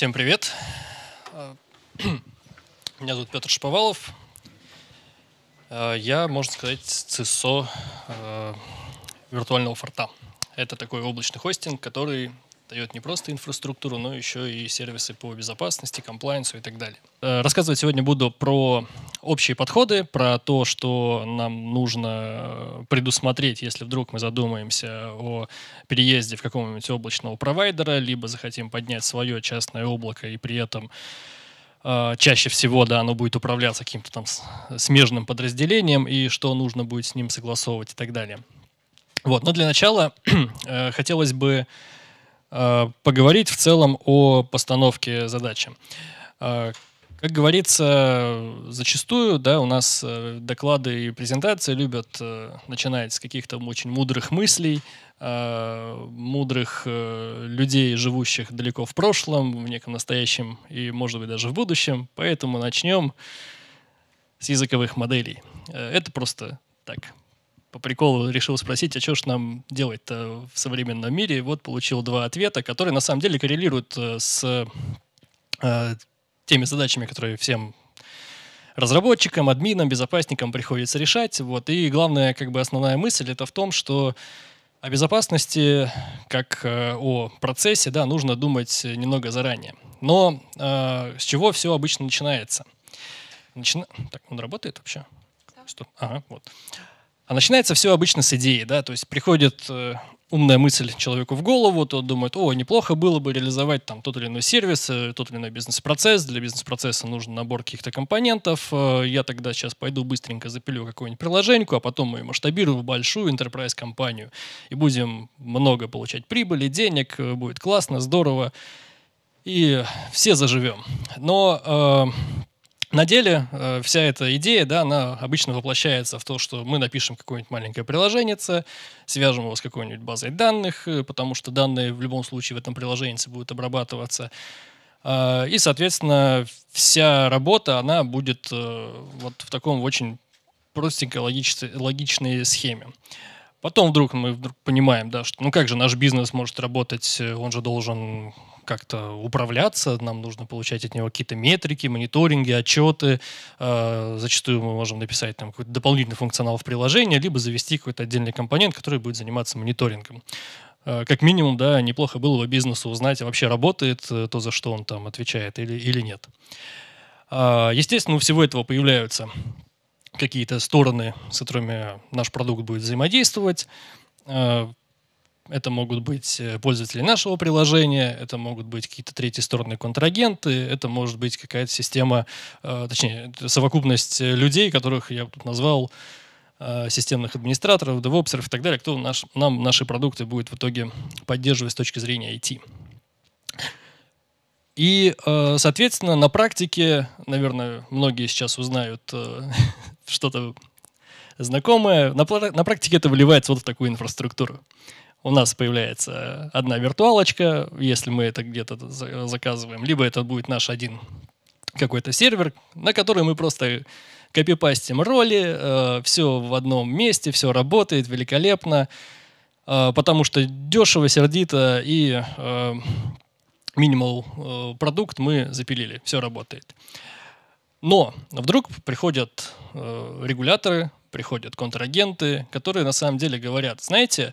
Всем привет. Меня зовут Петр Шповалов. Я, можно сказать, ЦСО э, виртуального форта. Это такой облачный хостинг, который дает не просто инфраструктуру, но еще и сервисы по безопасности, комплайенсу и так далее. Э, рассказывать сегодня буду про общие подходы, про то, что нам нужно э, предусмотреть, если вдруг мы задумаемся о переезде в какого-нибудь облачного провайдера, либо захотим поднять свое частное облако и при этом э, чаще всего, да, оно будет управляться каким-то там смежным подразделением, и что нужно будет с ним согласовывать и так далее. Вот, но для начала хотелось бы Э, поговорить в целом о постановке задачи. Э, как говорится, зачастую да, у нас э, доклады и презентации любят начинать с каких-то очень мудрых мыслей, мудрых людей, живущих далеко в прошлом, в неком настоящем и, может быть, даже в будущем. Поэтому начнем с языковых моделей. Это просто так, по приколу решил спросить, а что ж нам делать-то в современном мире? вот получил два ответа, которые на самом деле коррелируют э, с э, теми задачами, которые всем разработчикам, админам, безопасникам приходится решать. Вот. И главная, как бы основная мысль это в том, что о безопасности, как э, о процессе, да, нужно думать немного заранее. Но э, с чего все обычно начинается? Начина... Так, он работает вообще? Да. Что? Ага, вот. А начинается все обычно с идеи, да, то есть приходит э, умная мысль человеку в голову, тот думает, о, неплохо было бы реализовать там тот или иной сервис, э, тот или иной бизнес-процесс, для бизнес-процесса нужен набор каких-то компонентов, э, я тогда сейчас пойду быстренько запилю какую-нибудь приложеньку, а потом мы масштабируем в большую enterprise-компанию, и будем много получать прибыли, денег, будет классно, здорово, и все заживем. Но э, на деле э, вся эта идея, да, она обычно воплощается в то, что мы напишем какое-нибудь маленькое приложение, свяжем его с какой-нибудь базой данных, э, потому что данные в любом случае в этом приложении будут обрабатываться. Э, и, соответственно, вся работа, она будет э, вот в таком очень простенькой логичной, логичной схеме. Потом вдруг мы вдруг понимаем, да, что ну как же наш бизнес может работать, э, он же должен как-то управляться, нам нужно получать от него какие-то метрики, мониторинги, отчеты. Э, зачастую мы можем написать там какой-то дополнительный функционал в приложение, либо завести какой-то отдельный компонент, который будет заниматься мониторингом э, как минимум, да, неплохо было бы бизнесу узнать, вообще работает э, то, за что он там отвечает или, или нет. Естественно, у всего этого появляются какие-то стороны, с которыми наш продукт будет взаимодействовать. Это могут быть э, пользователи нашего приложения, это могут быть какие-то третьи стороны контрагенты, это может быть какая-то система, э, точнее, совокупность э, людей, которых я тут назвал системных администраторов, девопсеров и так далее, кто наш, нам наши продукты будет в итоге поддерживать с точки зрения IT. И, соответственно, на практике, наверное, многие сейчас узнают что-то знакомое, на, на практике это выливается вот в такую инфраструктуру у нас появляется одна виртуалочка, если мы это где-то заказываем, либо это будет наш один какой-то сервер, на который мы просто копипастим роли, э, все в одном месте, все работает великолепно, э, потому что дешево, сердито и э, э, продукт мы запилили, все работает. Но вдруг приходят э, регуляторы, приходят контрагенты, которые на самом деле говорят, знаете, э,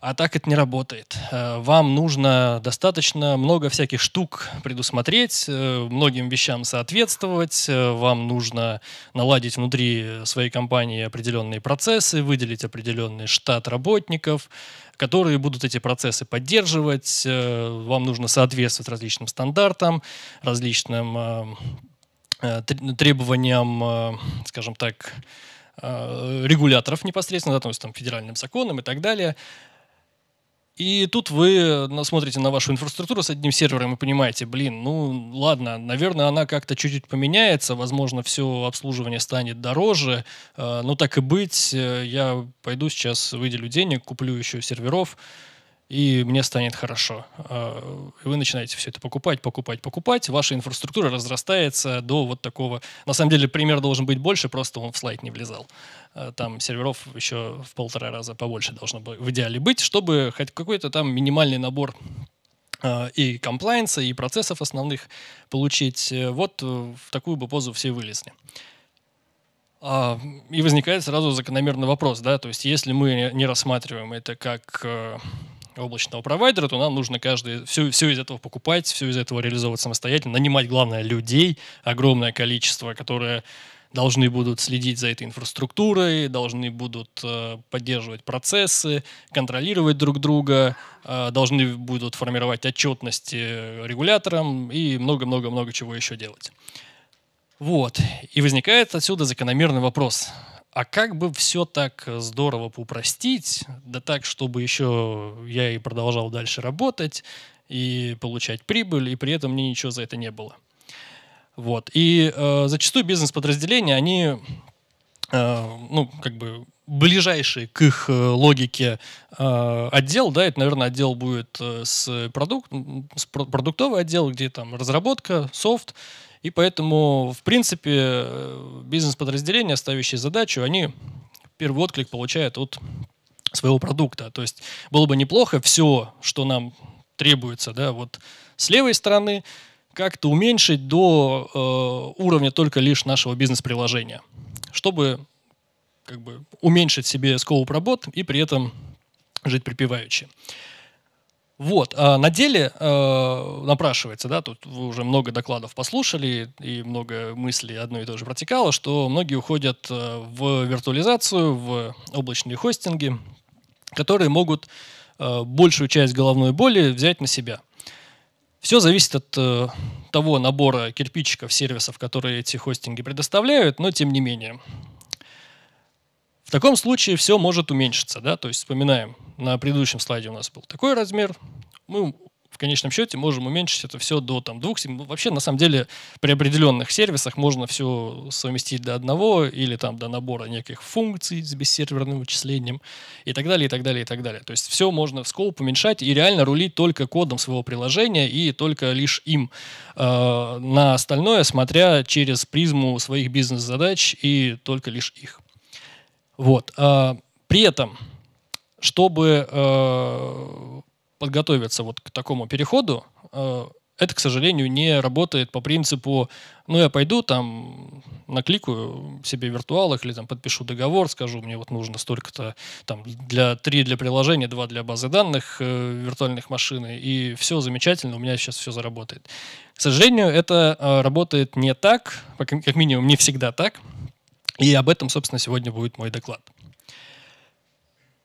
а так это не работает. Э, вам нужно достаточно много всяких штук предусмотреть, э, многим вещам соответствовать. Э, вам нужно наладить внутри своей компании определенные процессы, выделить определенный штат работников, которые будут эти процессы поддерживать. Вам нужно соответствовать различным стандартам, различным требованиям, скажем так, регуляторов непосредственно, да, то есть там федеральным законам и так далее. И тут вы ну, смотрите на вашу инфраструктуру с одним сервером и понимаете, блин, ну ладно, наверное, она как-то чуть-чуть поменяется, возможно, все обслуживание станет дороже, э, но так и быть, э, я пойду сейчас выделю денег, куплю еще серверов, и мне станет хорошо. Э, и вы начинаете все это покупать, покупать, покупать. Ваша инфраструктура разрастается до вот такого... На самом деле, пример должен быть больше, просто он в слайд не влезал. Э, там серверов еще в полтора раза побольше должно быть в идеале быть, чтобы хоть какой-то там минимальный набор э, и комплайенса, и процессов основных получить. Вот в такую бы позу все вылезли. А, и возникает сразу закономерный вопрос, да, то есть если мы не рассматриваем это как облачного провайдера, то нам нужно каждый, все, все из этого покупать, все из этого реализовывать самостоятельно, нанимать, главное, людей, огромное количество, которые должны будут следить за этой инфраструктурой, должны будут э, поддерживать процессы, контролировать друг друга, э, должны будут формировать отчетности регуляторам и много-много-много чего еще делать. Вот. И возникает отсюда закономерный вопрос а как бы все так э, здорово упростить, да так, чтобы еще я и продолжал дальше работать и получать прибыль, и при этом мне ничего за это не было. Вот. И э, зачастую бизнес-подразделения, они, э, ну, как бы ближайший к их э, логике э, отдел, да, это, наверное, отдел будет э, с, продукт, с продуктовый отдел, где там разработка, софт, и поэтому, в принципе, э, бизнес-подразделения, ставящие задачу, они первый отклик получают от своего продукта. То есть было бы неплохо все, что нам требуется, да, вот с левой стороны, как-то уменьшить до э, уровня только лишь нашего бизнес-приложения, чтобы как бы уменьшить себе скоуп работ и при этом жить припеваючи. Вот, а на деле э, напрашивается, да, тут вы уже много докладов послушали и много мыслей одно и то же протекало, что многие уходят э, в виртуализацию, в облачные хостинги, которые могут э, большую часть головной боли взять на себя. Все зависит от э, того набора кирпичиков сервисов, которые эти хостинги предоставляют, но тем не менее. В таком случае все может уменьшиться, да, то есть вспоминаем, на предыдущем слайде у нас был такой размер, мы в конечном счете можем уменьшить это все до там, двух. Вообще, на самом деле, при определенных сервисах можно все совместить до одного или там до набора неких функций с бессерверным вычислением и так далее, и так далее, и так далее. То есть все можно в скоуп уменьшать и реально рулить только кодом своего приложения и только лишь им э, на остальное, смотря через призму своих бизнес-задач и только лишь их. Вот. Э, при этом, чтобы э, подготовиться вот к такому переходу, э, это, к сожалению, не работает по принципу, ну, я пойду там, накликаю себе виртуалах или там подпишу договор, скажу, мне вот нужно столько-то, там, для, три для приложения, два для базы данных э, виртуальных машин, и все замечательно, у меня сейчас все заработает. К сожалению, это э, работает не так, как минимум не всегда так, и об этом, собственно, сегодня будет мой доклад.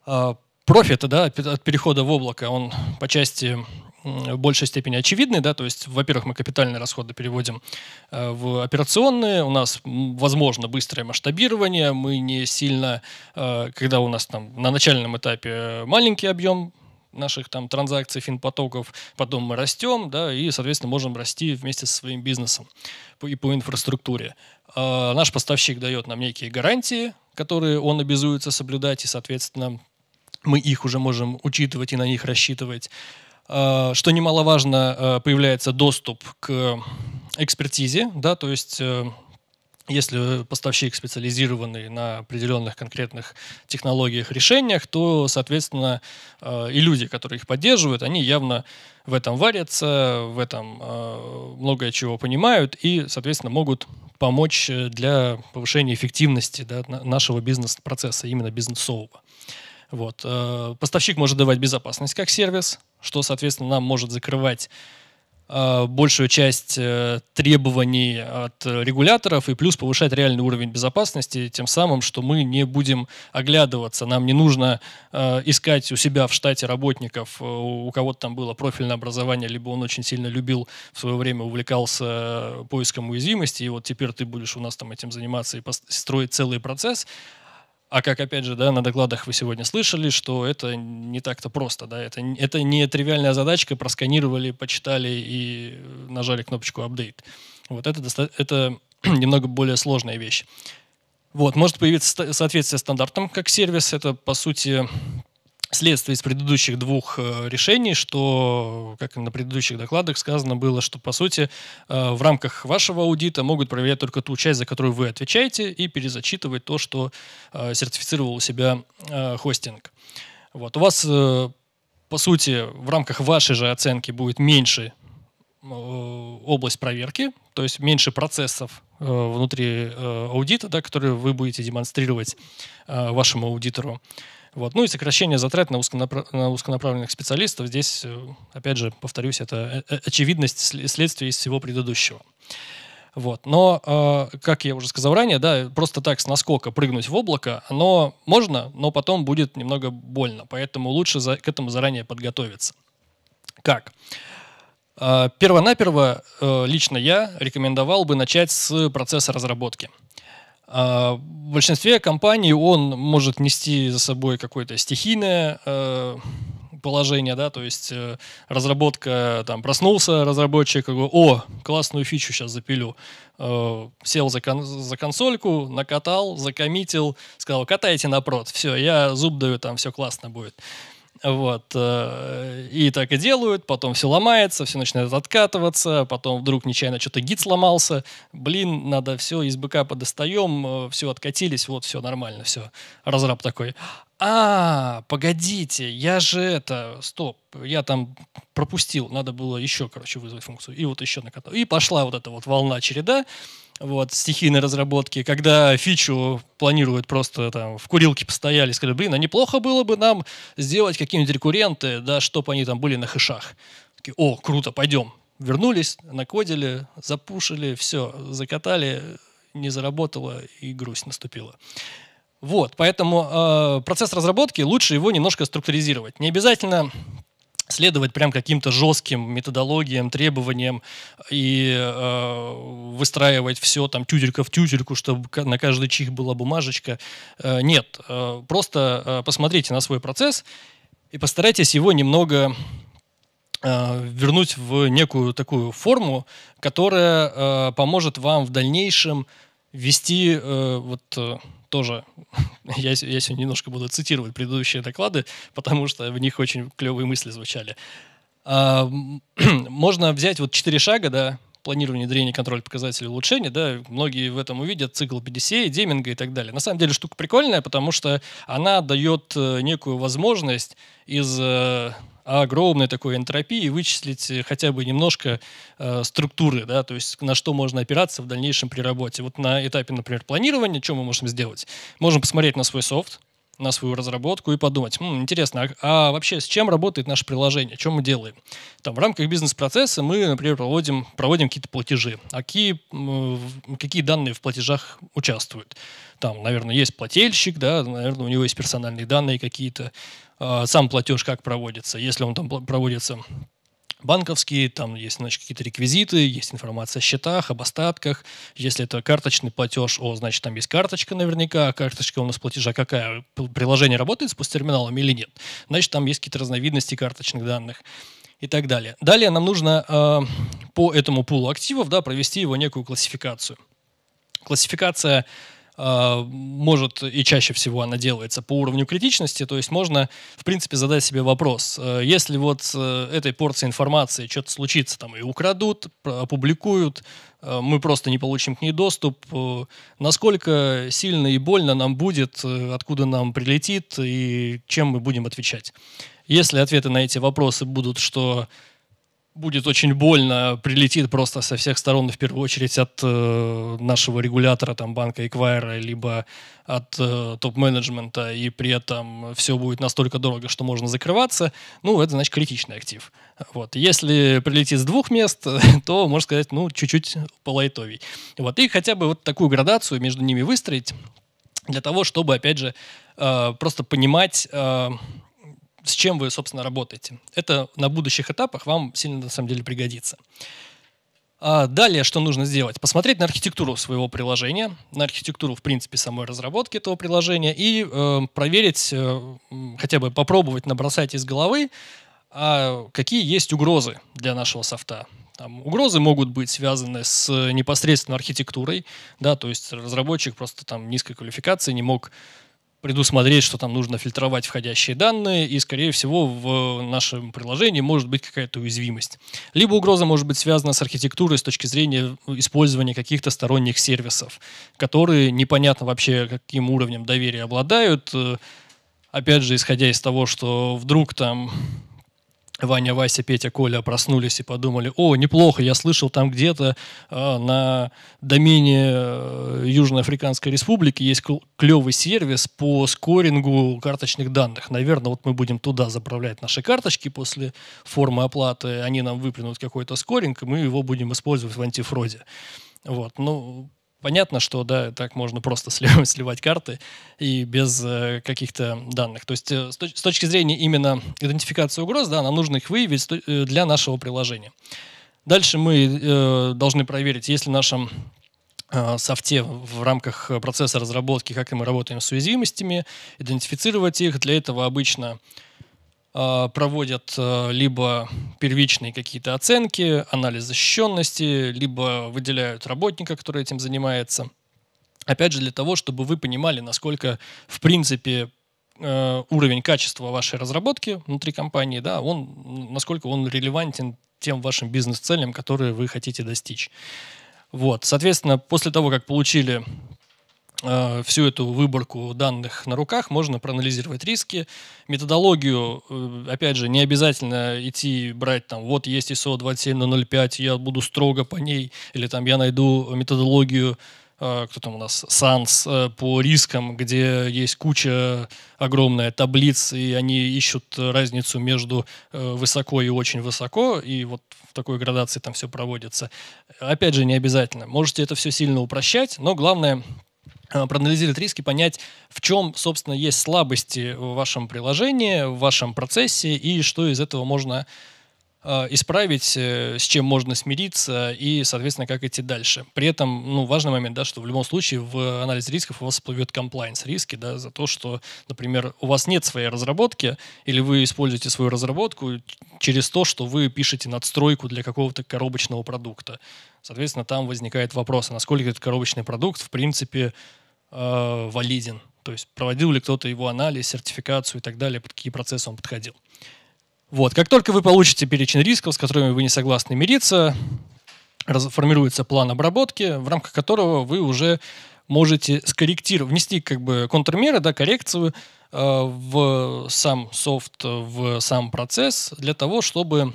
А, Профит да, от перехода в облако, он по части в большей степени очевидны, да, то есть, во-первых, мы капитальные расходы переводим э, в операционные, у нас возможно быстрое масштабирование, мы не сильно, э, когда у нас там на начальном этапе маленький объем наших там транзакций, финпотоков, потом мы растем, да, и, соответственно, можем расти вместе со своим бизнесом и по инфраструктуре. Э, наш поставщик дает нам некие гарантии, которые он обязуется соблюдать, и, соответственно, мы их уже можем учитывать и на них рассчитывать. Э, что немаловажно, э, появляется доступ к экспертизе, да, то есть если поставщик специализированный на определенных конкретных технологиях, решениях, то, соответственно, э, и люди, которые их поддерживают, они явно в этом варятся, в этом э, многое чего понимают и, соответственно, могут помочь э, для повышения эффективности да, нашего бизнес-процесса, именно бизнесового. Вот. Поставщик может давать безопасность как сервис, что, соответственно, нам может закрывать Э, большую часть э, требований от регуляторов и плюс повышать реальный уровень безопасности тем самым, что мы не будем оглядываться, нам не нужно э, искать у себя в штате работников, у кого-то там было профильное образование, либо он очень сильно любил в свое время, увлекался поиском уязвимости, и вот теперь ты будешь у нас там этим заниматься и строить целый процесс, а как, опять же, да, на докладах вы сегодня слышали, что это не так-то просто, да, это, это не тривиальная задачка, просканировали, почитали и нажали кнопочку «Update». Вот это, это немного более сложная вещь. Вот, может появиться соответствие стандартам как сервис, это, по сути, следствие из предыдущих двух э, решений, что, как на предыдущих докладах сказано было, что, по сути, э, в рамках вашего аудита могут проверять только ту часть, за которую вы отвечаете, и перезачитывать то, что э, сертифицировал у себя хостинг. Вот. У вас, по сути, в рамках вашей же оценки будет меньше область проверки, то есть меньше процессов внутри аудита, да, которые вы будете демонстрировать вашему аудитору. Вот. Ну и сокращение затрат на, узконапра... на узконаправленных специалистов. Здесь, э, опять же, повторюсь, это э, э, очевидность следствия из всего предыдущего. Вот. Но, э, как я уже сказал ранее, да, просто так с наскока прыгнуть в облако, оно можно, но потом будет немного больно. Поэтому лучше за, к этому заранее подготовиться. Как? Э, первонаперво э, лично я рекомендовал бы начать с процесса разработки – а в большинстве компаний он может нести за собой какое-то стихийное э, положение, да, то есть э, разработка, там, проснулся разработчик, как бы о, классную фичу сейчас запилю. Э, сел за, кон- за консольку, накатал, закоммитил, сказал, катайте на прод, все, я зуб даю, там все классно будет. Вот. Э, и так и делают, потом все ломается, все начинает откатываться, потом вдруг нечаянно что-то гид сломался. Блин, надо все из быка подостаем, э, все откатились, вот все нормально, все. Разраб такой, а, погодите, я же это, стоп, я там пропустил, надо было еще, короче, вызвать функцию, и вот еще накатал. И пошла вот эта вот волна череда, вот, стихийной разработки, когда фичу планируют просто там в курилке постояли, сказали, блин, а неплохо было бы нам сделать какие-нибудь рекуренты, да, чтобы они там были на хэшах. Такие, о, круто, пойдем. Вернулись, накодили, запушили, все, закатали, не заработало и грусть наступила. Вот, поэтому э, процесс разработки лучше его немножко структуризировать. Не обязательно следовать прям каким-то жестким методологиям, требованиям и э, выстраивать все там тюделька в тюдельку, чтобы на каждый чих была бумажечка. Э, нет, э, просто э, посмотрите на свой процесс и постарайтесь его немного э, вернуть в некую такую форму, которая э, поможет вам в дальнейшем вести э, вот э, тоже я, я сегодня немножко буду цитировать предыдущие доклады, потому что в них очень клевые мысли звучали. А, можно взять вот четыре шага, да, планирование, внедрение, контроль показателей, улучшение, да, многие в этом увидят, цикл PDCA, деминга и так далее. На самом деле штука прикольная, потому что она дает э, некую возможность из э, огромной такой энтропии вычислить э, хотя бы немножко э, структуры, да, то есть на что можно опираться в дальнейшем при работе. Вот на этапе, например, планирования, что мы можем сделать? Можем посмотреть на свой софт, на свою разработку и подумать, М, «Хм, интересно, а, а вообще с чем работает наше приложение, что мы делаем? Там в рамках бизнес-процесса мы, например, проводим, проводим какие-то платежи, а какие, какие данные в платежах участвуют? Там, наверное, есть плательщик, да, наверное, у него есть персональные данные какие-то, а, сам платеж как проводится, если он там проводится банковские, там есть значит, какие-то реквизиты, есть информация о счетах, об остатках. Если это карточный платеж, о, значит, там есть карточка наверняка, карточка у нас платежа какая, приложение работает с терминалом или нет. Значит, там есть какие-то разновидности карточных данных и так далее. Далее нам нужно э, по этому пулу активов да, провести его некую классификацию. Классификация а, может и чаще всего она делается по уровню критичности, то есть можно, в принципе, задать себе вопрос, э, если вот с э, этой порцией информации что-то случится, там и украдут, опубликуют, э, мы просто не получим к ней доступ, насколько сильно и больно нам будет, откуда нам прилетит и чем мы будем отвечать. Если ответы на эти вопросы будут, что будет очень больно, прилетит просто со всех сторон, в первую очередь от э, нашего регулятора, там, банка Эквайра, либо от э, топ-менеджмента, и при этом все будет настолько дорого, что можно закрываться, ну, это, значит, критичный актив. Вот. Если прилетит с двух мест, то, можно сказать, ну, чуть-чуть полайтовей. Вот. И хотя бы вот такую градацию между ними выстроить, для того, чтобы, опять же, э, просто понимать... Э, с чем вы, собственно, работаете. Это на будущих этапах вам сильно, на самом деле, пригодится. А далее, что нужно сделать? Посмотреть на архитектуру своего приложения, на архитектуру, в принципе, самой разработки этого приложения и э, проверить, э, хотя бы попробовать набросать из головы, а какие есть угрозы для нашего софта. Там, угрозы могут быть связаны с непосредственно архитектурой, да, то есть разработчик просто там низкой квалификации не мог предусмотреть, что там нужно фильтровать входящие данные, и, скорее всего, в нашем приложении может быть какая-то уязвимость. Либо угроза может быть связана с архитектурой с точки зрения э, использования каких-то сторонних сервисов, которые непонятно вообще каким уровнем доверия обладают. Э, опять же, исходя из того, что вдруг там Ваня, Вася, Петя, Коля проснулись и подумали, о, неплохо, я слышал там где-то э, на домене э, Южноафриканской Республики есть клевый сервис по скорингу карточных данных. Наверное, вот мы будем туда заправлять наши карточки после формы оплаты, они нам выплюнут какой-то скоринг, и мы его будем использовать в антифроде. Вот, ну, Понятно, что да, так можно просто сливать, сливать карты и без э, каких-то данных. То есть э, с, точ- с точки зрения именно идентификации угроз, да, нам нужно их выявить э, для нашего приложения. Дальше мы э, должны проверить, если в нашем э, софте в рамках процесса разработки, как мы работаем с уязвимостями, идентифицировать их. Для этого обычно а, проводят э, либо первичные какие-то оценки, анализ защищенности, либо выделяют работника, который этим занимается. Опять же, для того, чтобы вы понимали, насколько, в принципе, э, уровень качества вашей разработки внутри компании, да, он, насколько он релевантен тем вашим бизнес-целям, которые вы хотите достичь. Вот, соответственно, после того, как получили Э, всю эту выборку данных на руках, можно проанализировать риски. Методологию, э, опять же, не обязательно идти брать там, вот есть ISO 27005, я буду строго по ней, или там я найду методологию, э, кто там у нас, САНС по рискам, где есть куча огромная таблиц, и они ищут разницу между высоко и очень высоко, и вот в такой градации там все проводится. Опять же, не обязательно. Можете это все сильно упрощать, но главное — Э, проанализировать риски, понять, в чем, собственно, есть слабости в вашем приложении, в вашем процессе, и что из этого можно э, исправить, э, с чем можно смириться и, соответственно, как идти дальше. При этом, ну, важный момент, да, что в любом случае в анализе рисков у вас всплывет compliance риски, да, за то, что, например, у вас нет своей разработки или вы используете свою разработку через то, что вы пишете надстройку для какого-то коробочного продукта. Соответственно, там возникает вопрос, а насколько этот коробочный продукт, в принципе, э, валиден. То есть проводил ли кто-то его анализ, сертификацию и так далее, под какие процессы он подходил. Вот. Как только вы получите перечень рисков, с которыми вы не согласны мириться, формируется план обработки, в рамках которого вы уже можете скорректировать, внести как бы контрмеры, да, коррекцию э, в сам софт, в сам процесс для того, чтобы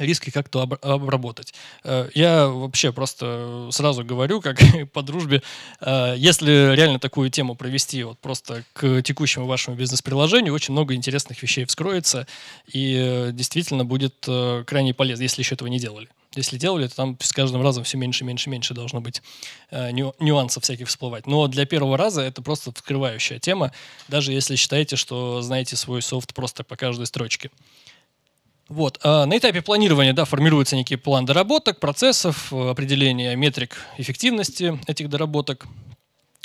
риски как-то об, обработать. Э, я вообще просто сразу говорю, как по дружбе, э, если реально такую тему провести вот просто к текущему вашему бизнес-приложению, очень много интересных вещей вскроется и действительно будет э, крайне полезно, если еще этого не делали. Если делали, то там с каждым разом все меньше, меньше, меньше должно быть э, нюансов всяких всплывать. Но для первого раза это просто открывающая тема, даже если считаете, что знаете свой софт просто по каждой строчке. Вот. А на этапе планирования да, формируется некий план доработок, процессов, э, определение метрик эффективности этих доработок.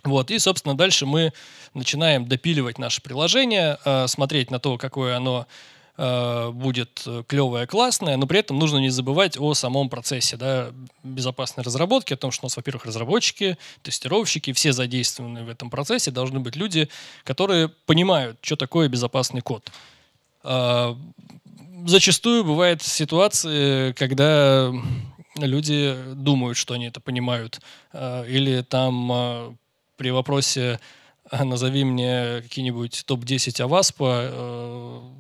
Вот. И, собственно, дальше мы начинаем допиливать наше приложение, э, смотреть на то, какое оно э, будет клевое, классное, но при этом нужно не забывать о самом процессе да, безопасной разработки, о том, что у нас, во-первых, разработчики, тестировщики, все задействованные в этом процессе, должны быть люди, которые понимают, что такое безопасный код. А, зачастую бывают ситуации, когда люди думают, что они это понимают. А, или там а, при вопросе «назови мне какие-нибудь топ-10 Аваспа»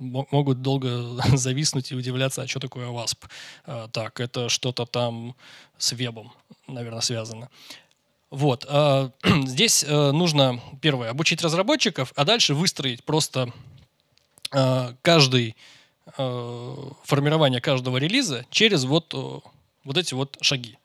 могут долго зависнуть и удивляться, а что такое АВАСП. Так, это что-то там с вебом, наверное, связано. Вот. Здесь э, нужно, первое, обучить разработчиков, а дальше выстроить просто Э, каждый, э, формирование каждого релиза через вот, э, вот эти вот шаги.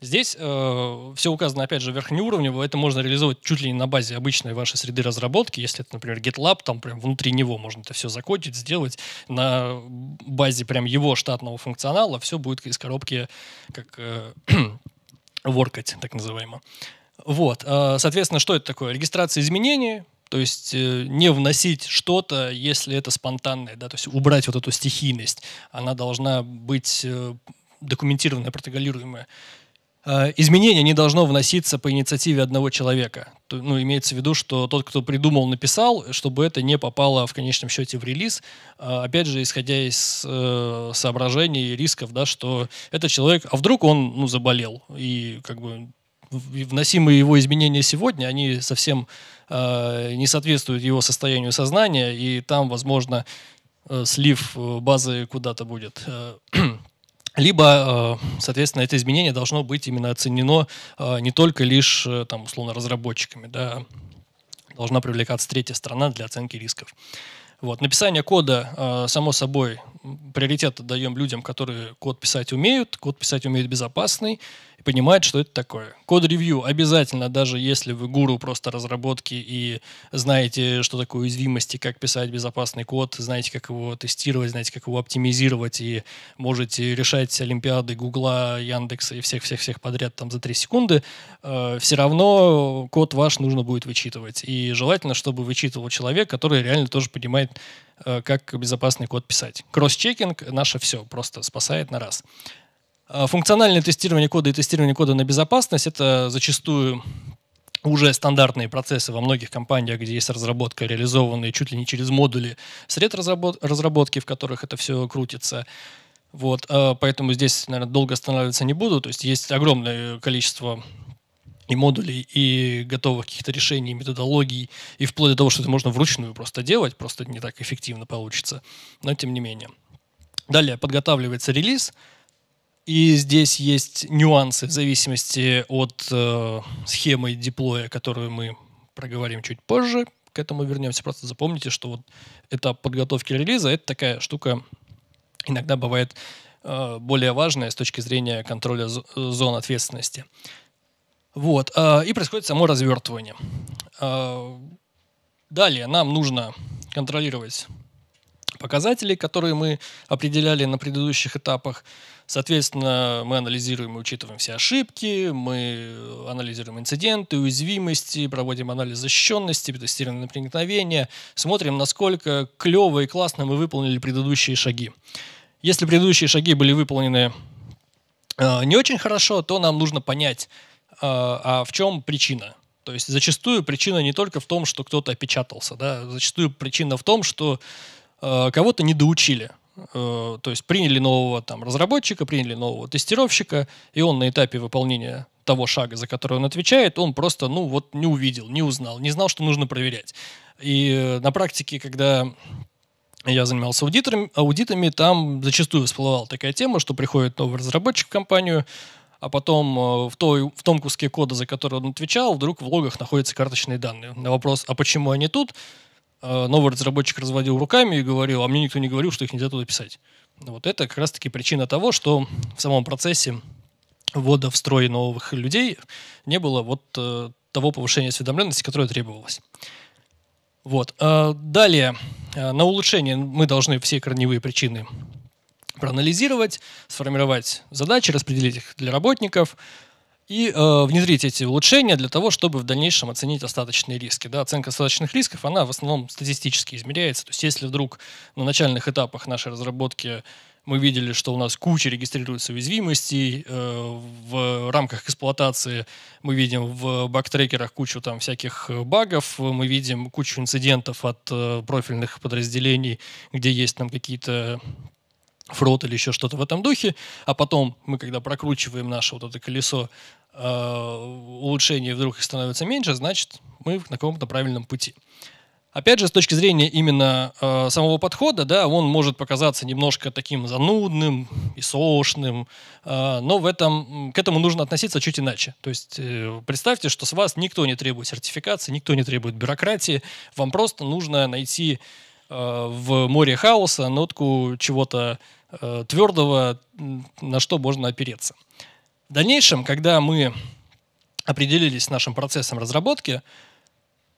Здесь э, все указано, опять же, верхнеуровнево. Это можно реализовать чуть ли не на базе обычной вашей среды разработки. Если это, например, GitLab, там прям внутри него можно это все закодить, сделать. На базе прям его штатного функционала все будет из коробки как э, воркать, так называемо. Вот. Соответственно, что это такое? Регистрация изменений, то есть э, не вносить что-то, если это спонтанное, да, то есть убрать вот эту стихийность. Она должна быть э, документированная, протоколируемая. Э, Изменение не должно вноситься по инициативе одного человека. Ну, имеется в виду, что тот, кто придумал, написал, чтобы это не попало в конечном счете в релиз. Опять же, исходя из соображений и рисков, да, что этот человек, а вдруг он ну, заболел, и как бы вносимые его изменения сегодня, они совсем э, не соответствуют его состоянию сознания, и там, возможно, э, слив э, базы куда-то будет. Либо, соответственно, это изменение должно быть именно оценено не только лишь, там, условно, разработчиками, да, должна привлекаться третья сторона для оценки рисков. Вот. Написание кода, само собой, приоритет отдаем людям, которые код писать умеют, код писать умеют безопасный, и понимает, что это такое. Код-ревью обязательно, даже если вы гуру просто разработки и знаете, что такое уязвимости, как писать безопасный код, знаете, как его тестировать, знаете, как его оптимизировать, и можете решать олимпиады Гугла, Яндекса и всех-всех-всех подряд там за 3 секунды, э, все равно код ваш нужно будет вычитывать. И желательно, чтобы вычитывал человек, который реально тоже понимает, э, как безопасный код писать. Кросс-чекинг — наше все, просто спасает на раз. А, функциональное тестирование кода и тестирование кода на безопасность – это зачастую уже стандартные процессы во многих компаниях, где есть разработка, реализованная чуть ли не через модули сред разработки, в которых это все крутится. Вот, а, поэтому здесь, наверное, долго останавливаться не буду. То есть есть огромное количество и модулей, и готовых каких-то решений, методологий, и вплоть до того, что это можно вручную просто делать, просто не так эффективно получится, но тем не менее. Далее подготавливается релиз – и здесь есть нюансы в зависимости от э, схемы диплоя, которую мы проговорим чуть позже. К этому вернемся. Просто запомните, что вот этап подготовки релиза это такая штука иногда бывает э, более важная с точки зрения контроля зон ответственности. Вот. Э, и происходит само развертывание. Э, далее нам нужно контролировать показатели, которые мы определяли на предыдущих этапах. Соответственно, мы анализируем и учитываем все ошибки, мы э, анализируем инциденты, уязвимости, проводим анализ защищенности, тестирование на проникновение, смотрим, насколько клево и классно мы выполнили предыдущие шаги. Если предыдущие шаги были выполнены э, не очень хорошо, то нам нужно понять, э, а в чем причина. То есть зачастую причина не только в том, что кто-то опечатался, да, зачастую причина в том, что э, кого-то не доучили. Э, то есть приняли нового там, разработчика, приняли нового тестировщика, и он на этапе выполнения того шага, за который он отвечает, он просто, ну, вот не увидел, не узнал, не знал, что нужно проверять. И на практике, когда я занимался аудиторами, аудитами, там зачастую всплывала такая тема, что приходит новый разработчик в компанию, а потом э, в, той, в том куске кода, за который он отвечал, вдруг в логах находятся карточные данные. На вопрос, а почему они тут, Э, новый разработчик разводил руками и говорил, а мне никто не говорил, что их нельзя туда писать. Вот это как раз-таки причина того, что в самом процессе ввода в строй новых людей не было вот э, того повышения осведомленности, которое требовалось. Вот. Э, далее, э, на улучшение мы должны все корневые причины проанализировать, сформировать задачи, распределить их для работников, и э, внедрить эти улучшения для того, чтобы в дальнейшем оценить остаточные риски. Да, оценка остаточных рисков, она в основном статистически измеряется. То есть если вдруг на начальных этапах нашей разработки мы видели, что у нас куча регистрируется уязвимостей, э, в рамках эксплуатации мы видим в бактрекерах кучу там всяких э, багов, мы видим кучу инцидентов от э, профильных подразделений, где есть там какие-то фрот или еще что-то в этом духе, а потом мы, когда прокручиваем наше вот это колесо э, улучшений, вдруг их становится меньше, значит, мы на каком-то правильном пути. Опять же, с точки зрения именно э, самого подхода, да, он может показаться немножко таким занудным и сошным, э, но в этом, к этому нужно относиться чуть иначе. То есть э, представьте, что с вас никто не требует сертификации, никто не требует бюрократии, вам просто нужно найти э, в море хаоса нотку чего-то Э, твердого, на что можно опереться. В дальнейшем, когда мы определились с нашим процессом разработки,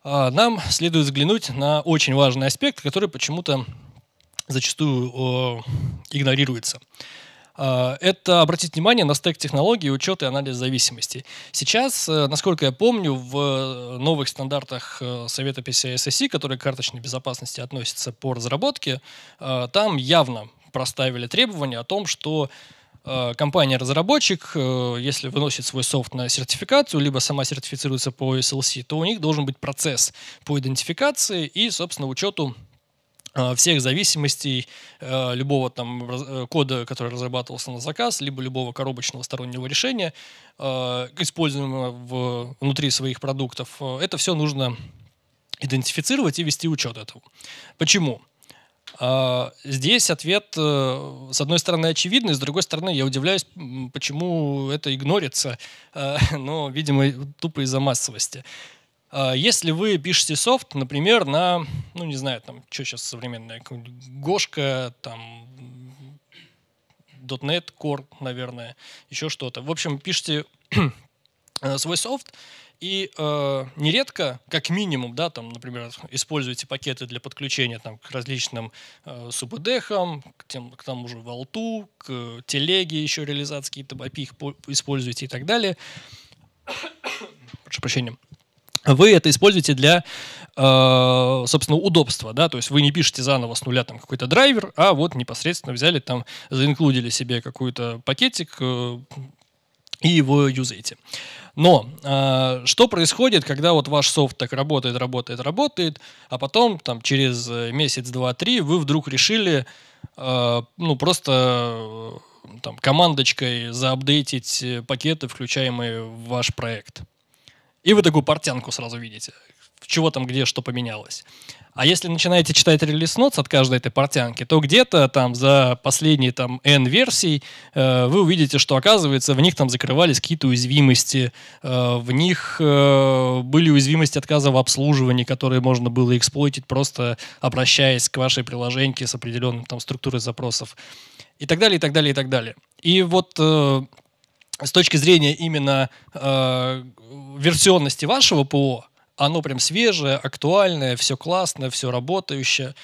э, нам следует взглянуть на очень важный аспект, который почему-то зачастую игнорируется. Э, это обратить внимание на стек технологий, учет и анализ зависимости. Сейчас, насколько я помню, в новых стандартах Совета PCI SSE, которые к карточной безопасности относятся по разработке, там явно проставили требования о том, что э, компания-разработчик, э, если выносит свой софт на сертификацию, либо сама сертифицируется по SLC, то у них должен быть процесс по идентификации и, собственно, учету э, всех зависимостей любого там кода, который разрабатывался на заказ, либо любого коробочного стороннего решения, используемого в, внутри своих продуктов. Это все нужно идентифицировать и вести учет этого. Почему? А, здесь ответ, э, с одной стороны, очевидный, с другой стороны, я удивляюсь, почему это игнорится, э, но, видимо, тупо из-за массовости. А, если вы пишете софт, например, на, ну, не знаю, там, что сейчас современное, Гошка, там, .NET Core, наверное, еще что-то. В общем, пишите э, свой софт, и э, нередко, как минимум, да, там, например, используете пакеты для подключения там, к различным э, субэдехам, к, тем, к тому же волту, к телеге, еще реализации какие-то API их используете и так далее. Прошу прощения. Вы это используете для, э, собственно, удобства, да, то есть вы не пишете заново с нуля там какой-то драйвер, а вот непосредственно взяли там, заинклюдили себе какой-то пакетик, э, и его юзаете. Но э, что происходит, когда вот ваш софт так работает, работает, работает, а потом там через э, месяц, два, три вы вдруг решили э, ну просто э, там командочкой заапдейтить э, пакеты, включаемые в ваш проект. И вы такую портянку сразу видите чего там, где, что поменялось. А если начинаете читать релиз нотс от каждой этой портянки, то где-то там за последние там N версий э, вы увидите, что оказывается в них там закрывались какие-то уязвимости, э, в них э, были уязвимости отказа в обслуживании, которые можно было эксплойтить, просто обращаясь к вашей приложеньке с определенной там структурой запросов и так далее, и так далее, и так далее. И вот э, с точки зрения именно э, версионности вашего ПО, оно прям свежее, актуальное, все классное, все работающее.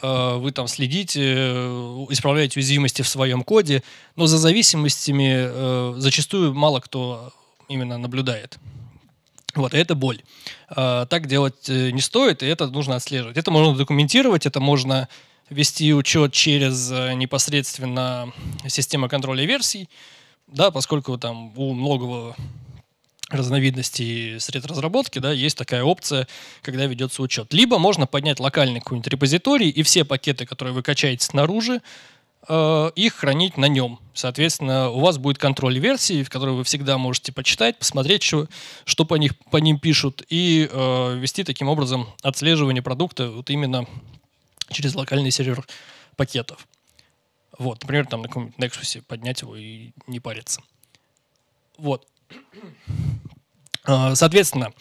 Э, вы там следите, э, исправляете уязвимости в своем коде, но за зависимостями э, зачастую мало кто именно наблюдает. Вот, это боль. Так делать не стоит, и это нужно отслеживать. Это можно документировать, это можно вести учет через непосредственно систему контроля версий, да, поскольку там у многого разновидностей сред разработки, да, есть такая опция, когда ведется учет. Либо можно поднять локальный какой-нибудь репозиторий, и все пакеты, которые вы качаете снаружи, э, их хранить на нем. Соответственно, у вас будет контроль версии, в которой вы всегда можете почитать, посмотреть, что, что по, них, по ним пишут, и э, вести таким образом отслеживание продукта вот именно через локальный сервер пакетов. Вот, например, там на каком-нибудь Nexus поднять его и не париться. Вот. А, соответственно,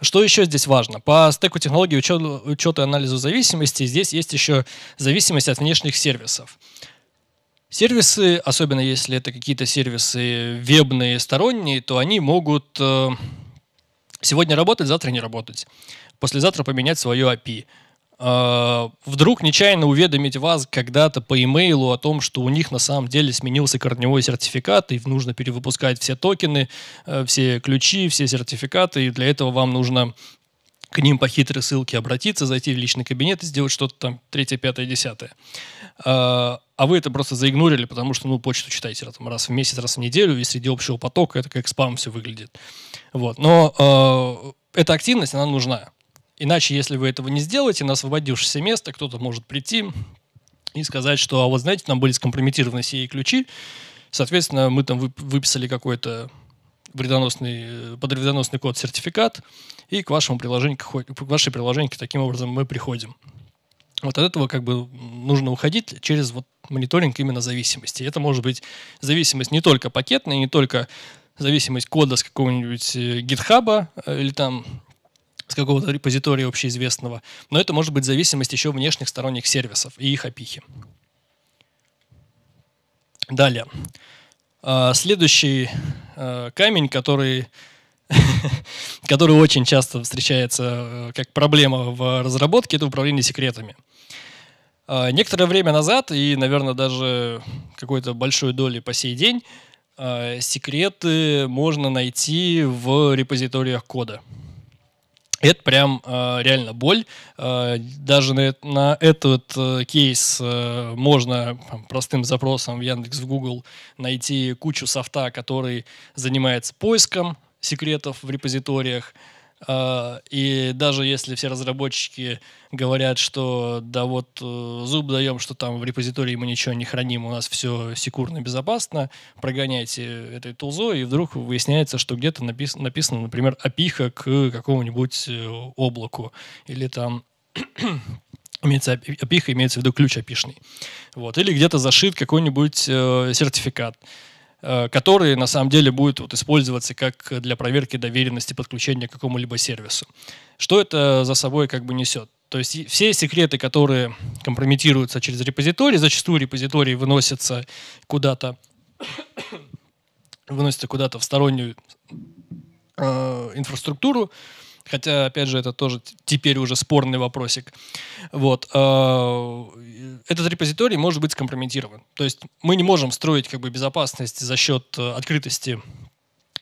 что еще здесь важно? По стеку технологий учет, учета и анализа зависимости здесь есть еще зависимость от внешних сервисов. Сервисы, особенно если это какие-то сервисы вебные, сторонние, то они могут э, сегодня работать, завтра не работать, послезавтра поменять свою API – Э, вдруг нечаянно уведомить вас когда-то по имейлу о том, что у них на самом деле сменился корневой сертификат, и нужно перевыпускать все токены, э, все ключи, все сертификаты, и для этого вам нужно к ним по хитрой ссылке обратиться, зайти в личный кабинет и сделать что-то там третье, пятое, десятое. Э, а вы это просто заигнорили, потому что, ну, почту читаете там, раз в месяц, раз в неделю, и среди общего потока это как спам все выглядит. Вот. Но э, эта активность, она нужна. Иначе, если вы этого не сделаете, на освободившееся место кто-то может прийти и сказать, что, а вот знаете, там были скомпрометированы сие ключи, соответственно, мы там выписали какой-то вредоносный, э, под код сертификат, и к вашему приложению, к вашей приложению таким образом мы приходим. Вот от этого как бы нужно уходить через вот мониторинг именно зависимости. Это может быть зависимость не только пакетная, не только зависимость кода с какого-нибудь э, гитхаба э, или там с какого-то репозитория общеизвестного. Но это может быть зависимость еще внешних сторонних сервисов и их опихи. Далее. А, следующий э, камень, который который очень часто встречается э, как проблема в разработке, это управление секретами. А, некоторое время назад, и, наверное, даже какой-то большой доли по сей день, а, секреты можно найти в репозиториях кода. Это прям э, реально боль. Э, даже на, на этот э, кейс э, можно простым запросом в Яндекс, в Google найти кучу софта, который занимается поиском секретов в репозиториях, а, и даже если все разработчики говорят, что да вот э, зуб даем, что там в репозитории мы ничего не храним, у нас все секурно, безопасно, прогоняйте этой тулзой, и вдруг выясняется, что где-то напис- написано, например, опиха к какому-нибудь э, облаку, или там имеется опиха, имеется в виду ключ опишный. Вот. Или где-то зашит какой-нибудь э, сертификат. Э, который на самом деле будет вот использоваться как для проверки доверенности подключения к какому-либо сервису. Что это за собой как бы несет? То есть все секреты, которые компрометируются через репозиторий, зачастую репозитории выносятся куда-то выносятся куда-то в стороннюю э, инфраструктуру, Хотя, опять же, это тоже теперь уже спорный вопросик. Вот. А, этот репозиторий может быть скомпрометирован. То есть мы не можем строить как бы, безопасность за счет э, открытости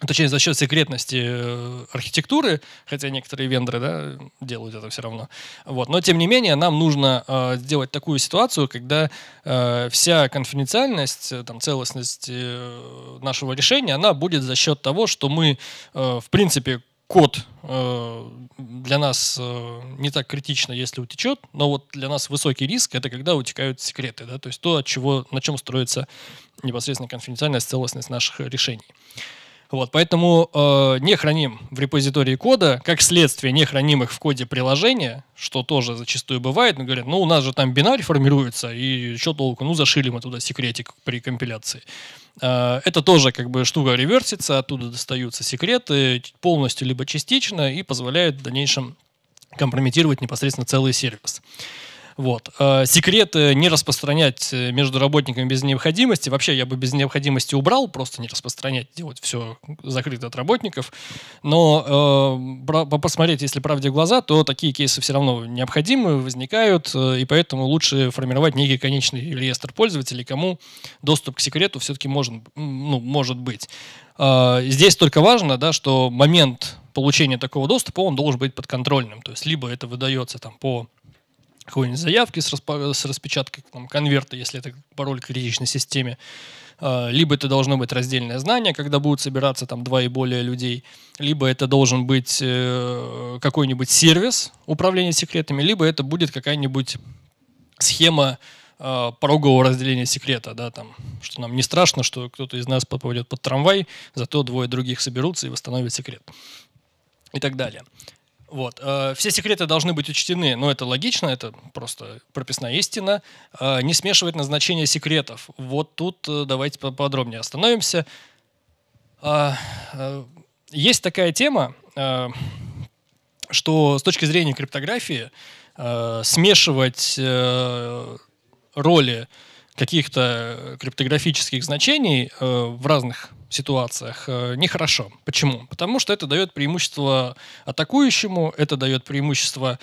точнее, за счет секретности э, архитектуры, хотя некоторые вендоры да, делают это все равно. Вот. Но, тем не менее, нам нужно э, сделать такую ситуацию, когда э, вся конфиденциальность, э, там, целостность э, нашего решения, она будет за счет того, что мы, э, в принципе, код э, для нас э, не так критично, если утечет, но вот для нас высокий риск — это когда утекают секреты, да, то есть то, от чего, на чем строится непосредственно конфиденциальность, целостность наших решений. Вот, поэтому э, не храним в репозитории кода, как следствие не храним их в коде приложения, что тоже зачастую бывает. Но говорят, ну у нас же там бинарь формируется, и что толку, ну зашили мы туда секретик при компиляции. Э, это тоже как бы штука реверсится, оттуда достаются секреты полностью либо частично и позволяет в дальнейшем компрометировать непосредственно целый сервис. Вот. Э, Секрет не распространять э, между работниками без необходимости. Вообще, я бы без необходимости убрал, просто не распространять, делать все закрыто от работников. Но э, посмотреть, если правде в глаза, то такие кейсы все равно необходимы, возникают, э, и поэтому лучше формировать некий конечный реестр пользователей, кому доступ к секрету все-таки может ну, может быть. Э, здесь только важно, да, что момент получения такого доступа, он должен быть подконтрольным. То есть либо это выдается там по какой-нибудь заявки с, распа- с распечаткой там, конверта, если это пароль к критичной системе. А, либо это должно быть раздельное знание, когда будут собираться там два и более людей, либо это должен быть э, какой-нибудь сервис управления секретами, либо это будет какая-нибудь схема э, порогового разделения секрета, да, там, что нам не страшно, что кто-то из нас попадет под трамвай, зато двое других соберутся и восстановят секрет и так далее. Вот. Э, все секреты должны быть учтены, но это логично, это просто прописная истина. Э, не смешивать назначение секретов. Вот тут э, давайте подробнее остановимся. Есть такая тема, что с точки зрения криптографии смешивать роли каких-то криптографических значений в разных ситуациях э, нехорошо. Почему? Потому что это дает преимущество атакующему, это дает преимущество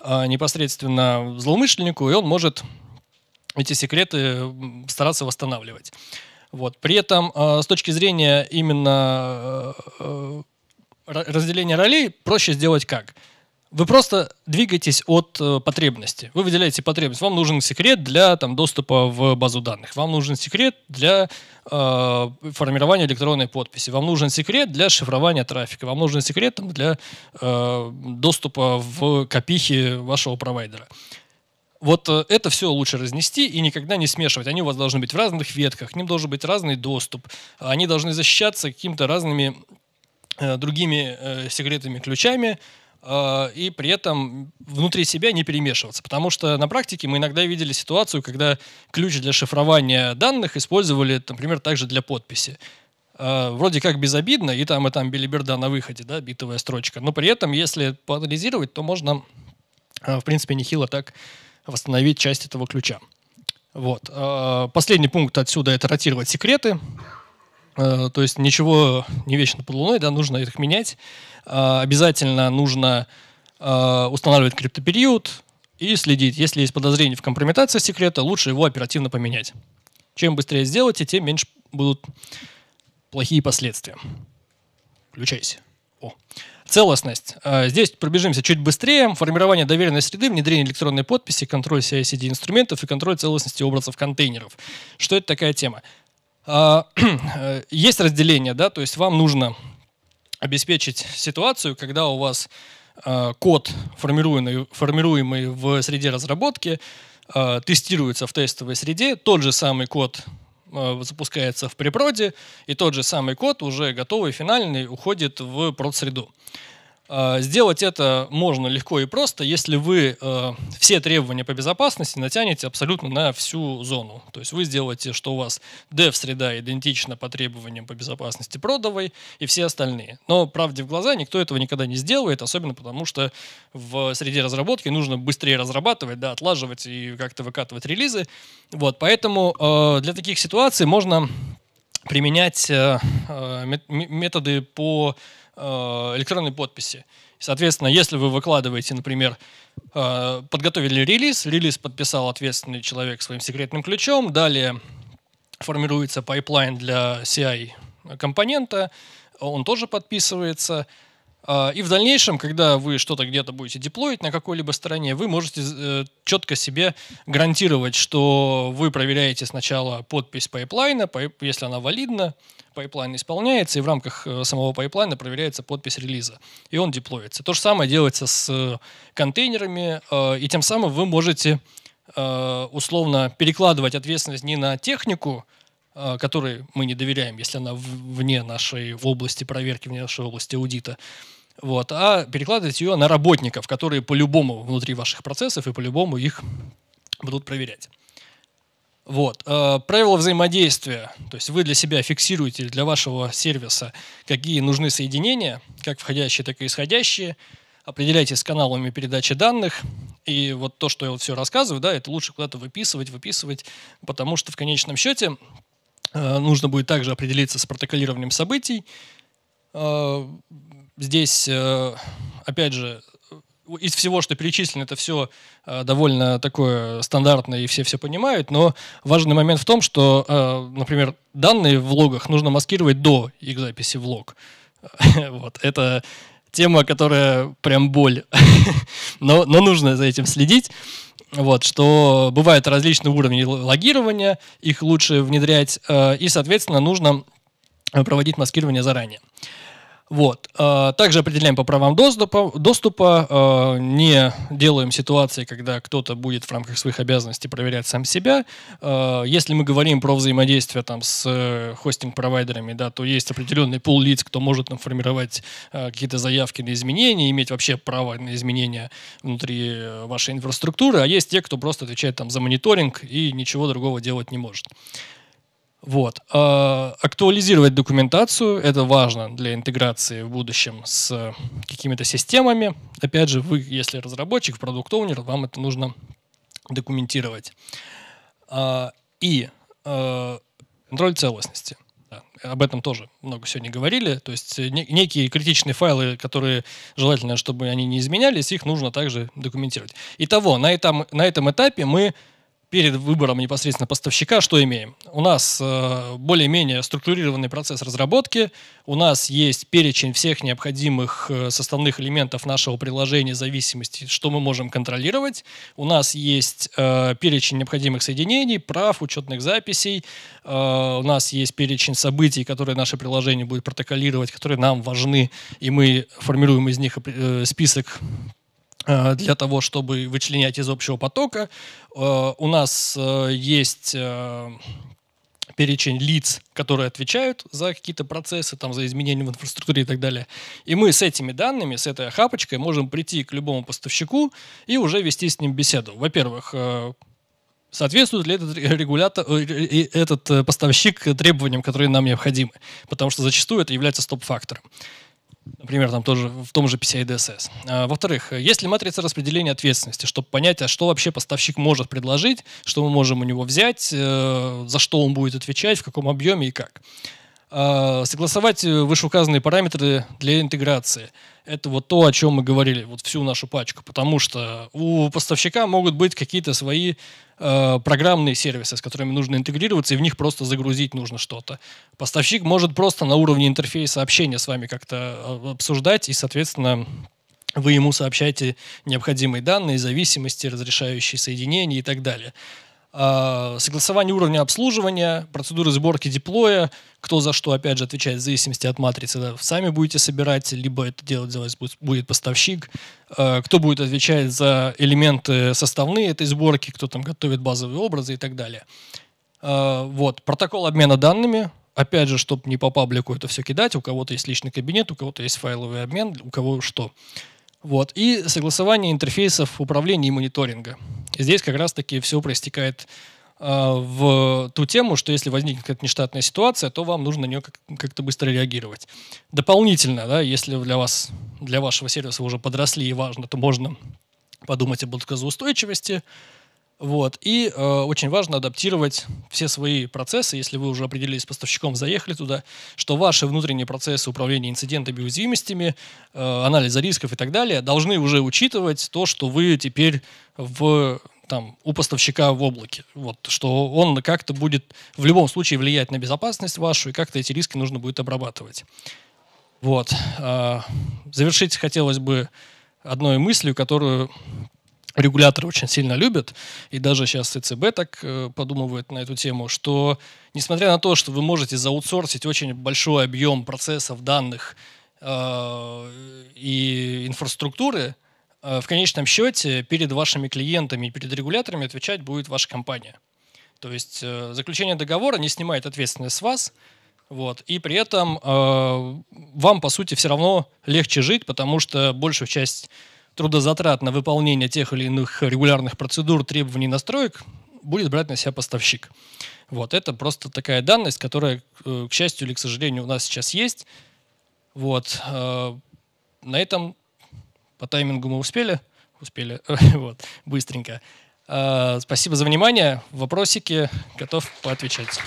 э, непосредственно злоумышленнику, и он может эти секреты стараться восстанавливать. Вот. При этом э, с точки зрения именно разделения ролей проще сделать как – вы просто двигаетесь от э, потребности. Вы выделяете потребность. Вам нужен секрет для там, доступа в базу данных. Вам нужен секрет для э, формирования электронной подписи. Вам нужен секрет для шифрования трафика. Вам нужен секрет там, для э, доступа в копихи вашего провайдера. Вот э, это все лучше разнести и никогда не смешивать. Они у вас должны быть в разных ветках, к ним должен быть разный доступ. Они должны защищаться какими-то разными э, другими э, секретными ключами. А, и при этом внутри себя не перемешиваться. Потому что на практике мы иногда видели ситуацию, когда ключ для шифрования данных использовали, например, также для подписи. А, вроде как безобидно, и там, и там билиберда на выходе, да, битовая строчка. Но при этом, если поанализировать, то можно, а, в принципе, нехило так восстановить часть этого ключа. Вот. Последний пункт отсюда – это ротировать секреты. Э, то есть ничего не вечно под луной, да, нужно их менять. А, обязательно нужно а, устанавливать криптопериод и следить. Если есть подозрение в компрометации секрета, лучше его оперативно поменять. Чем быстрее сделаете, тем меньше будут плохие последствия. Включайся. О. Целостность. А, здесь пробежимся чуть быстрее. Формирование доверенной среды, внедрение электронной подписи, контроль CICD инструментов и контроль целостности образов контейнеров. Что это такая тема? А, э, есть разделение, да, то есть вам нужно обеспечить ситуацию, когда у вас э, код, формируемый, формируемый в среде разработки, э, тестируется в тестовой среде, тот же самый код запускается в препроде, и тот же самый код, уже готовый, финальный, уходит в прод-среду. Э, сделать это можно легко и просто, если вы э, все требования по безопасности натянете абсолютно на всю зону. То есть вы сделаете, что у вас dev-среда идентична по требованиям по безопасности продовой и все остальные. Но правде в глаза никто этого никогда не сделает, особенно потому что в среде разработки нужно быстрее разрабатывать, да, отлаживать и как-то выкатывать релизы. Вот, поэтому э, для таких ситуаций можно применять э, э, методы по э, электронной подписи. Соответственно, если вы выкладываете, например, подготовили релиз, релиз подписал ответственный человек своим секретным ключом, далее формируется пайплайн для CI компонента, он тоже подписывается, а, и в дальнейшем, когда вы что-то где-то будете деплоить на какой-либо стороне, вы можете э, четко себе гарантировать, что вы проверяете сначала подпись пайплайна, если она валидна, пайплайн исполняется, и в рамках э, самого пайплайна проверяется подпись релиза, и он деплоится. То же самое делается с э, контейнерами, а, и тем самым вы можете условно перекладывать ответственность не на технику, а, которой мы не доверяем, если она вне нашей области проверки, вне нашей области аудита, вот, а перекладывать ее на работников, которые по-любому внутри ваших процессов и по-любому их будут проверять. Вот. Э, правила взаимодействия. То есть вы для себя фиксируете для вашего сервиса, какие нужны соединения, как входящие, так и исходящие. Определяйте с каналами передачи данных. И вот то, что я вот все рассказываю, да, это лучше куда-то выписывать, выписывать, потому что в конечном счете э, нужно будет также определиться с протоколированием событий, э, здесь, э, опять же, из всего, что перечислено, это все э, довольно такое стандартное, и все все понимают, но важный момент в том, что, э, например, данные в логах нужно маскировать до их записи в лог. Вот, это тема, которая прям боль, но, но нужно за этим следить. Вот, что бывают различные уровни логирования, их лучше внедрять, и, соответственно, нужно проводить маскирование заранее. Вот. Э, также определяем по правам доступа, доступа э, не делаем ситуации, когда кто-то будет в рамках своих обязанностей проверять сам себя. Э, если мы говорим про взаимодействие там, с хостинг-провайдерами, да, то есть определенный пул лиц, кто может нам формировать какие-то заявки на изменения, иметь вообще право на изменения внутри вашей инфраструктуры, а есть те, кто просто отвечает там, за мониторинг и ничего другого делать не может. Вот. А, актуализировать документацию – это важно для интеграции в будущем с какими-то системами. Опять же, вы, если разработчик, продукт-оунер, вам это нужно документировать. А, и а, контроль целостности. Об этом тоже много сегодня говорили. То есть э, некие критичные файлы, которые желательно, чтобы они не изменялись, их нужно также документировать. Итого, на этом, на этом этапе мы перед выбором непосредственно поставщика что имеем? У нас э, более-менее структурированный процесс разработки, у нас есть перечень всех необходимых э, составных элементов нашего приложения зависимости, что мы можем контролировать, у нас есть э, перечень необходимых соединений, прав, учетных записей, э, у нас есть перечень событий, которые наше приложение будет протоколировать, которые нам важны, и мы формируем из них э, список Э, для того, чтобы вычленять из общего потока. Э, у нас э, есть перечень лиц, которые отвечают за какие-то процессы, там, за изменения в инфраструктуре и так далее. И мы с этими данными, с этой хапочкой можем прийти к любому поставщику и уже вести с ним беседу. Во-первых, соответствует ли этот регулятор, этот поставщик требованиям, которые нам необходимы, потому что зачастую это является стоп-фактором. Например, там тоже, в том же PCI DSS. А, во-вторых, есть ли матрица распределения ответственности, чтобы понять, а что вообще поставщик может предложить, что мы можем у него взять, э, за что он будет отвечать, в каком объеме и как. Э, согласовать э, вышеуказанные параметры для интеграции. Это вот то, о чем мы говорили, вот всю нашу пачку, потому что у поставщика могут быть какие-то свои э, программные сервисы, с которыми нужно интегрироваться, и в них просто загрузить нужно что-то. Поставщик может просто на уровне интерфейса общения с вами как-то э, обсуждать, и, соответственно, вы ему сообщаете необходимые данные, зависимости, разрешающие соединения и так далее. А, согласование уровня обслуживания, процедуры сборки диплоя, кто за что, опять же, отвечает в зависимости от матрицы. Да, сами будете собирать, либо это делать делать будет, будет поставщик. А, кто будет отвечать за элементы составные этой сборки, кто там готовит базовые образы и так далее. А, вот, протокол обмена данными. Опять же, чтобы не по паблику это все кидать, у кого-то есть личный кабинет, у кого-то есть файловый обмен, у кого что. Вот. И согласование интерфейсов управления и мониторинга. Здесь как раз-таки все проистекает а, в ту тему, что если возникнет какая-то нештатная ситуация, то вам нужно на нее как-то быстро реагировать. Дополнительно, да, если для вас, для вашего сервиса уже подросли и важно, то можно подумать об отказоустойчивости, вот. И э, очень важно адаптировать все свои процессы, если вы уже определились с поставщиком, заехали туда, что ваши внутренние процессы управления инцидентами уязвимостями, э, анализа рисков и так далее, должны уже учитывать то, что вы теперь в там, у поставщика в облаке. Вот, что он как-то будет в любом случае влиять на безопасность вашу, и как-то эти риски нужно будет обрабатывать. Вот. Э, завершить хотелось бы одной мыслью, которую регуляторы очень сильно любят, и даже сейчас ЦБ так э, подумывает на эту тему, что несмотря на то, что вы можете заутсорсить очень большой объем процессов, данных э, и инфраструктуры, э, в конечном счете перед вашими клиентами и перед регуляторами отвечать будет ваша компания. То есть э, заключение договора не снимает ответственность с вас, вот. И при этом э, вам, по сути, все равно легче жить, потому что большую часть трудозатрат на выполнение тех или иных регулярных процедур, требований, настроек будет брать на себя поставщик. Вот, это просто такая данность, которая, э, к счастью или к сожалению, у нас сейчас есть. Вот, э, на этом по таймингу мы успели. Успели, вот, быстренько. Э, спасибо за внимание. Вопросики готов поотвечать.